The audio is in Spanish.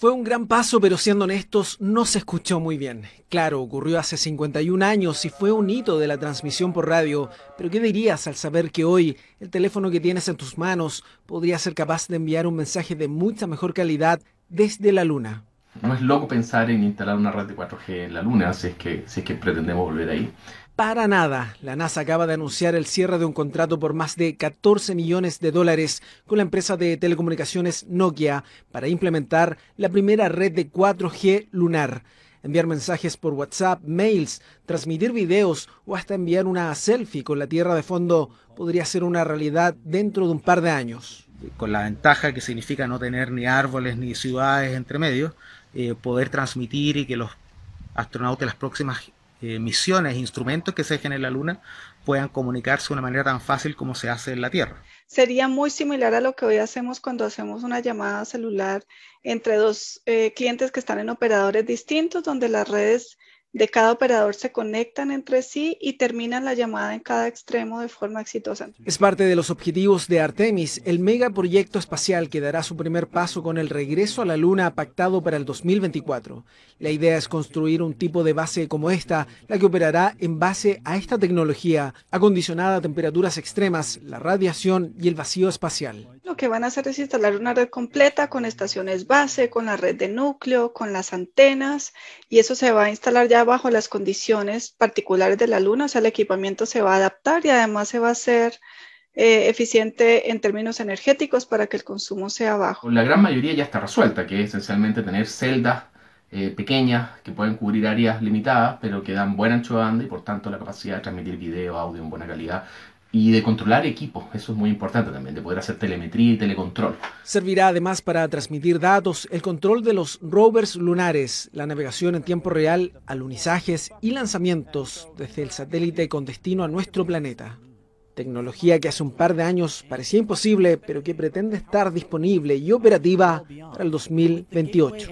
Fue un gran paso, pero siendo honestos, no se escuchó muy bien. Claro, ocurrió hace 51 años y fue un hito de la transmisión por radio, pero ¿qué dirías al saber que hoy el teléfono que tienes en tus manos podría ser capaz de enviar un mensaje de mucha mejor calidad desde la luna? no es loco pensar en instalar una red de 4G en la Luna, si es que, que pretendemos volver ahí. Para nada, la NASA acaba de anunciar el cierre de un contrato por más de 14 millones de dólares con la empresa de telecomunicaciones Nokia para implementar la primera red de 4G lunar enviar mensajes por WhatsApp, mails, transmitir videos o hasta enviar una selfie con la Tierra de fondo podría ser una realidad dentro de un par de años con la ventaja que significa no tener ni árboles ni ciudades entre medios, eh, poder transmitir y que los astronautas de las próximas eh, misiones, e instrumentos que se dejen en la Luna, puedan comunicarse de una manera tan fácil como se hace en la Tierra. Sería muy similar a lo que hoy hacemos cuando hacemos una llamada celular entre dos eh, clientes que están en operadores distintos, donde las redes de cada operador se conectan entre sí y terminan la llamada en cada extremo de forma exitosa. Es parte de los objetivos de Artemis, el megaproyecto espacial que dará su primer paso con el regreso a la Luna pactado para el 2024. La idea es construir un tipo de base como esta, la que operará en base a esta tecnología, acondicionada a temperaturas extremas, la radiación y el vacío espacial que van a hacer es instalar una red completa con estaciones base, con la red de núcleo, con las antenas, y eso se va a instalar ya bajo las condiciones particulares de la Luna, o sea, el equipamiento se va a adaptar y además se va a hacer eh, eficiente en términos energéticos para que el consumo sea bajo. La gran mayoría ya está resuelta, que es esencialmente tener celdas eh, pequeñas que pueden cubrir áreas limitadas, pero que dan buena ancho de banda y por tanto la capacidad de transmitir video, audio en buena calidad y de controlar equipos. Eso es muy importante también, de poder hacer telemetría y telecontrol. Servirá además para transmitir datos, el control de los rovers lunares, la navegación en tiempo real, alunizajes y lanzamientos desde el satélite con destino a nuestro planeta. Tecnología que hace un par de años parecía imposible, pero que pretende estar disponible y operativa para el 2028.